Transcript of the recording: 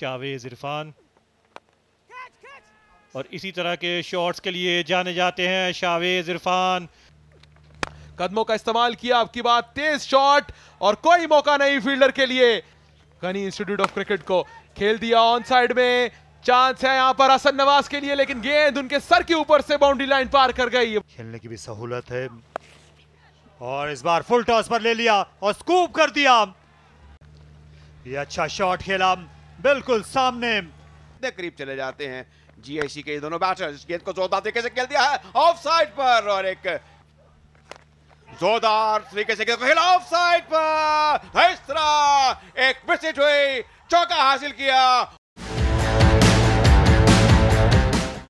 Chavez Irfan और इसी तरह के शॉट्स के लिए जाने जाते हैं शावेज इरफान कदमों का इस्तेमाल किया आपकी बात तेज शॉट और कोई मौका नहीं फील्डर के लिए गनी इंस्टीट्यूट ऑफ क्रिकेट को खेल दिया ऑन साइड में चांस है यहाँ पर हसन नवाज के लिए लेकिन गेंद उनके सर के ऊपर से बाउंड्री लाइन पार कर गई खेलने की भी सहूलत है और इस बार फुल टॉस पर ले लिया और स्कूप कर दिया ये अच्छा शॉट खेला बिल्कुल सामने करीब चले जाते हैं जीआईसी के दोनों बैटर्स गेंद को जोरदार तरीके से खेल दिया है ऑफ साइड पर और एक जोरदार तरीके से खेला ऑफ साइड पर इस तरह एक विकेट हुई चौका हासिल किया